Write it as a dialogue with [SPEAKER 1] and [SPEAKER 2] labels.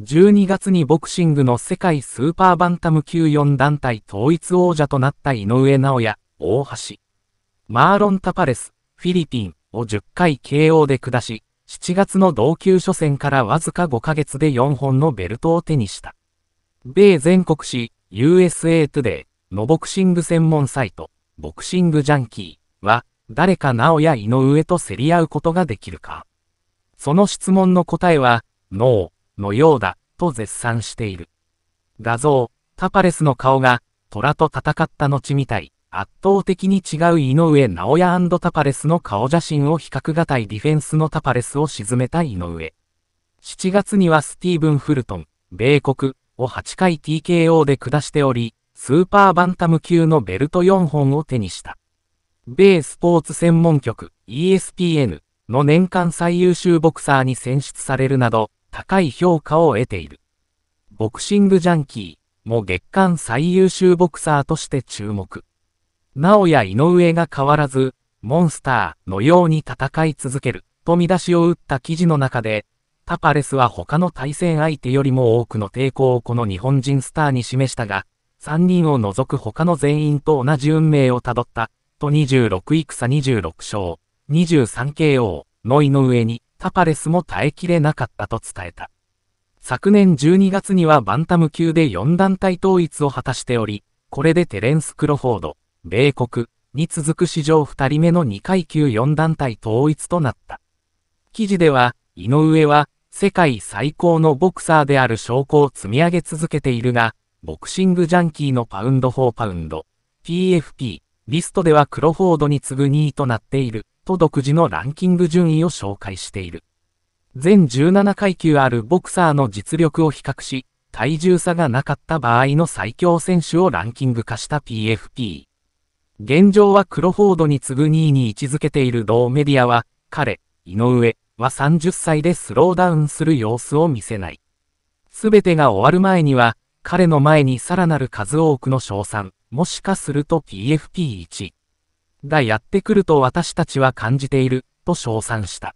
[SPEAKER 1] 12月にボクシングの世界スーパーバンタム級4団体統一王者となった井上直也、大橋。マーロン・タパレス、フィリピンを10回 KO で下し、7月の同級初戦からわずか5ヶ月で4本のベルトを手にした。米全国紙 USA トゥデイのボクシング専門サイト、ボクシングジャンキーは、誰か直也井上と競り合うことができるか。その質問の答えは、ノー。のようだ、と絶賛している。画像、タパレスの顔が、虎と戦った後みたい、圧倒的に違う井上直也タパレスの顔写真を比較がたいディフェンスのタパレスを沈めた井上。7月にはスティーブン・フルトン、米国を8回 TKO で下しており、スーパーバンタム級のベルト4本を手にした。米スポーツ専門局 ESPN の年間最優秀ボクサーに選出されるなど、高い評価を得ている。ボクシングジャンキーも月間最優秀ボクサーとして注目。なおや井上が変わらず、モンスターのように戦い続けると見出しを打った記事の中で、タパレスは他の対戦相手よりも多くの抵抗をこの日本人スターに示したが、3人を除く他の全員と同じ運命をたどった、と26戦26勝、23KO の井上に、タパレスも耐えきれなかったと伝えた。昨年12月にはバンタム級で4団体統一を果たしており、これでテレンス・クロフォード、米国に続く史上2人目の2階級4団体統一となった。記事では、井上は、世界最高のボクサーである証拠を積み上げ続けているが、ボクシングジャンキーのパウンド4パウンド、PFP、リストではクロフォードに次ぐ2位となっている。と独自のランキング順位を紹介している。全17階級あるボクサーの実力を比較し、体重差がなかった場合の最強選手をランキング化した PFP。現状はクロフォードに次ぐ2位に位置づけている同メディアは、彼、井上は30歳でスローダウンする様子を見せない。すべてが終わる前には、彼の前にさらなる数多くの賞賛、もしかすると PFP1。がやってくると私たちは感じている、と称賛した。